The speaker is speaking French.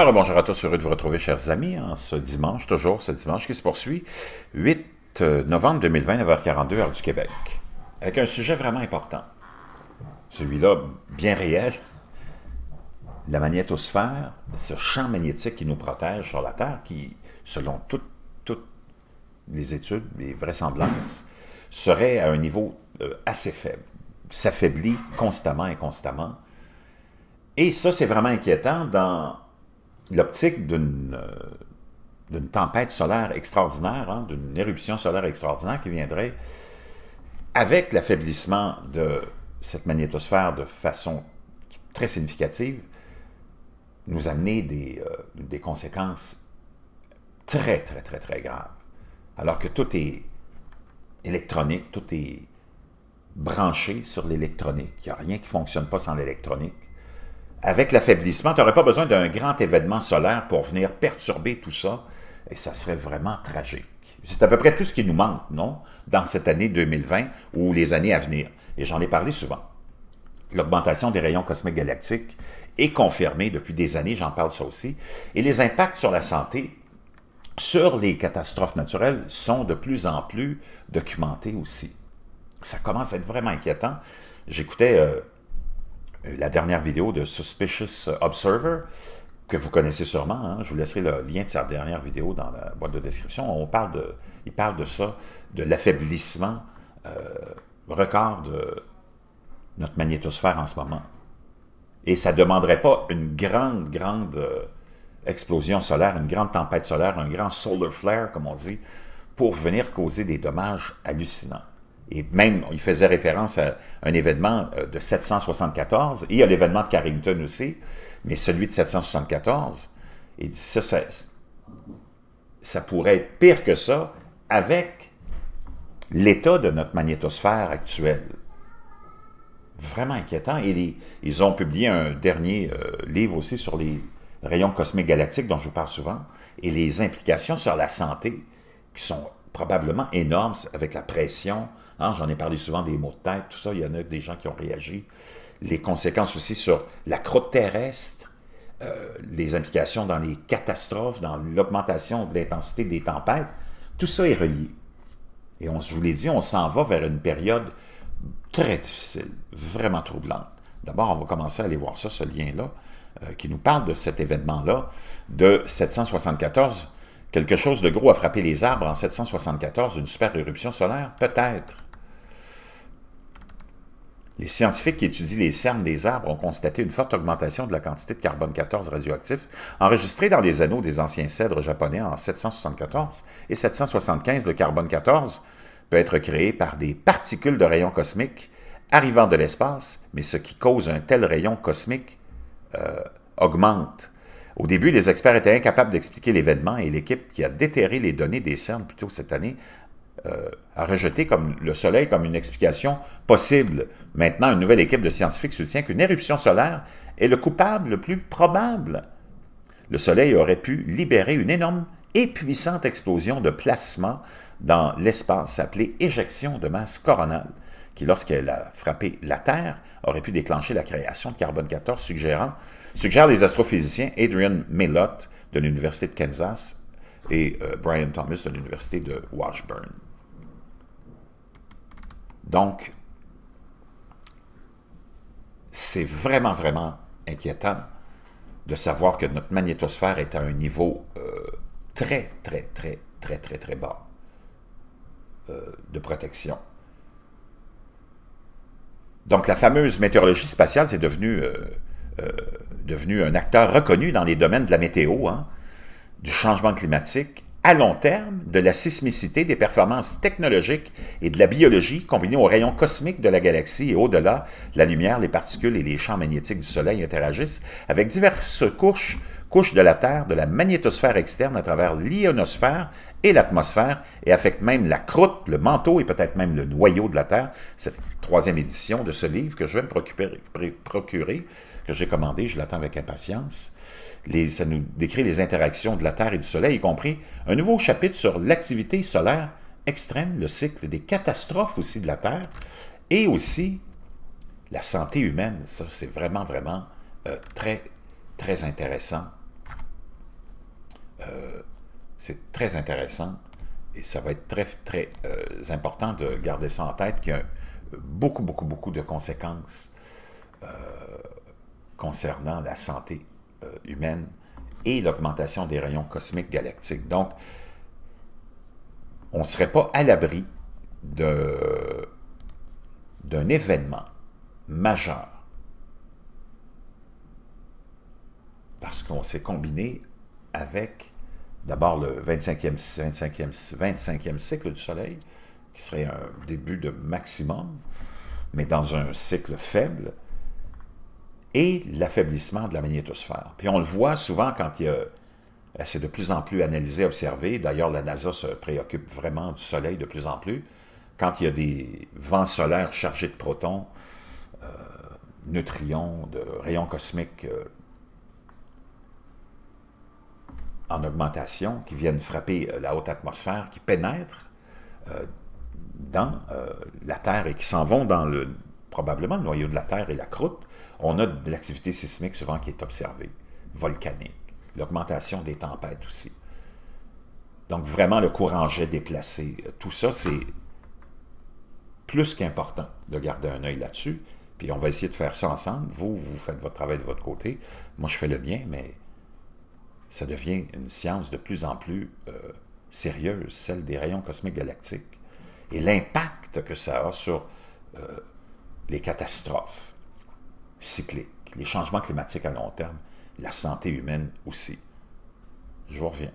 Alors, bonjour à tous, heureux de vous retrouver, chers amis, en ce dimanche, toujours ce dimanche qui se poursuit, 8 euh, novembre 2020, 9h42, heure du Québec, avec un sujet vraiment important. Celui-là, bien réel, la magnétosphère, ce champ magnétique qui nous protège sur la Terre, qui, selon toutes, les études, les vraisemblances, serait à un niveau euh, assez faible, s'affaiblit constamment et constamment. Et ça, c'est vraiment inquiétant dans l'optique euh, d'une tempête solaire extraordinaire, hein, d'une éruption solaire extraordinaire qui viendrait avec l'affaiblissement de cette magnétosphère de façon très significative, nous amener des, euh, des conséquences très, très, très, très graves. Alors que tout est électronique, tout est branché sur l'électronique. Il n'y a rien qui ne fonctionne pas sans l'électronique avec l'affaiblissement, tu n'aurais pas besoin d'un grand événement solaire pour venir perturber tout ça, et ça serait vraiment tragique. C'est à peu près tout ce qui nous manque, non, dans cette année 2020 ou les années à venir. Et j'en ai parlé souvent. L'augmentation des rayons cosmiques galactiques est confirmée depuis des années, j'en parle ça aussi. Et les impacts sur la santé, sur les catastrophes naturelles, sont de plus en plus documentés aussi. Ça commence à être vraiment inquiétant. J'écoutais euh, euh, la dernière vidéo de Suspicious Observer, que vous connaissez sûrement. Hein, je vous laisserai le lien de sa dernière vidéo dans la boîte de description. On parle de, il parle de ça, de l'affaiblissement euh, record de notre magnétosphère en ce moment. Et ça ne demanderait pas une grande, grande euh, explosion solaire, une grande tempête solaire, un grand solar flare, comme on dit, pour venir causer des dommages hallucinants. Et même, il faisait référence à un événement euh, de 774 et à l'événement de Carrington aussi, mais celui de 774. Il dit ça, pourrait être pire que ça avec l'état de notre magnétosphère actuelle. Vraiment inquiétant. Et ils ont publié un dernier euh, livre aussi sur les rayons cosmiques galactiques dont je vous parle souvent et les implications sur la santé qui sont probablement énormes avec la pression, Hein, j'en ai parlé souvent des mots de tête, tout ça. Il y en a des gens qui ont réagi. Les conséquences aussi sur la croûte terrestre, euh, les implications dans les catastrophes, dans l'augmentation de l'intensité des tempêtes, tout ça est relié. Et on, je vous l'ai dit, on s'en va vers une période très difficile, vraiment troublante. D'abord, on va commencer à aller voir ça, ce lien-là, euh, qui nous parle de cet événement-là, de 774. Quelque chose de gros a frappé les arbres en 774, une super éruption solaire, peut-être. Les scientifiques qui étudient les cernes des arbres ont constaté une forte augmentation de la quantité de carbone 14 radioactif enregistrée dans les anneaux des anciens cèdres japonais en 774 et 775. Le carbone 14 peut être créé par des particules de rayons cosmiques arrivant de l'espace, mais ce qui cause un tel rayon cosmique euh, augmente. Au début, les experts étaient incapables d'expliquer l'événement et l'équipe qui a déterré les données des cernes plus tôt cette année a euh, à comme le Soleil comme une explication possible. Maintenant, une nouvelle équipe de scientifiques soutient qu'une éruption solaire est le coupable le plus probable. Le Soleil aurait pu libérer une énorme et puissante explosion de plasma dans l'espace appelée éjection de masse coronale, qui, lorsqu'elle a frappé la Terre, aurait pu déclencher la création de carbone 14, suggérant, suggèrent les astrophysiciens Adrian Millot de l'Université de Kansas et euh, Brian Thomas de l'Université de Washburn. Donc, c'est vraiment, vraiment inquiétant de savoir que notre magnétosphère est à un niveau euh, très, très, très, très, très, très bas euh, de protection. Donc, la fameuse météorologie spatiale, c'est devenu, euh, devenu un acteur reconnu dans les domaines de la météo, hein, du changement climatique à long terme de la sismicité des performances technologiques et de la biologie combinées aux rayons cosmiques de la galaxie et au-delà, la lumière, les particules et les champs magnétiques du Soleil interagissent avec diverses couches, couches de la Terre, de la magnétosphère externe à travers l'ionosphère et l'atmosphère et affectent même la croûte, le manteau et peut-être même le noyau de la Terre. Cette troisième édition de ce livre que je vais me procurer que j'ai commandé, je l'attends avec impatience ça nous décrit les interactions de la Terre et du Soleil, y compris un nouveau chapitre sur l'activité solaire extrême, le cycle des catastrophes aussi de la Terre, et aussi la santé humaine. Ça, c'est vraiment, vraiment euh, très, très intéressant. Euh, c'est très intéressant et ça va être très, très euh, important de garder ça en tête, qu'il y a beaucoup, beaucoup, beaucoup de conséquences concernant la santé euh, humaine et l'augmentation des rayons cosmiques galactiques. Donc, on ne serait pas à l'abri d'un événement majeur parce qu'on s'est combiné avec d'abord le 25e, 25e, 25e, cycle du Soleil, qui serait un début de maximum, mais dans un cycle faible, et l'affaiblissement de la magnétosphère. Puis on le voit souvent quand il y a... Euh, c'est de plus en plus analysé, observé. D'ailleurs, la NASA se préoccupe vraiment du Soleil de plus en plus. Quand il y a des vents solaires chargés de protons, euh, neutrions, de rayons cosmiques euh, en augmentation, qui viennent frapper euh, la haute atmosphère, qui pénètrent dans la Terre et qui s'en vont dans le probablement le noyau de la Terre et la croûte, on a de l'activité sismique souvent qui est observée, volcanique, l'augmentation des tempêtes aussi. Donc vraiment le courant jet déplacé, euh, tout ça c'est plus qu'important de garder un œil là-dessus. Puis on va essayer de faire ça ensemble. Vous, vous faites votre travail de votre côté. Moi, je fais le mien, mais ça devient une science de plus en plus euh, sérieuse, celle des rayons cosmiques galactiques. Et l'impact que ça a sur euh, les catastrophes cycliques, les changements climatiques à long terme, la santé humaine aussi. Je vous reviens.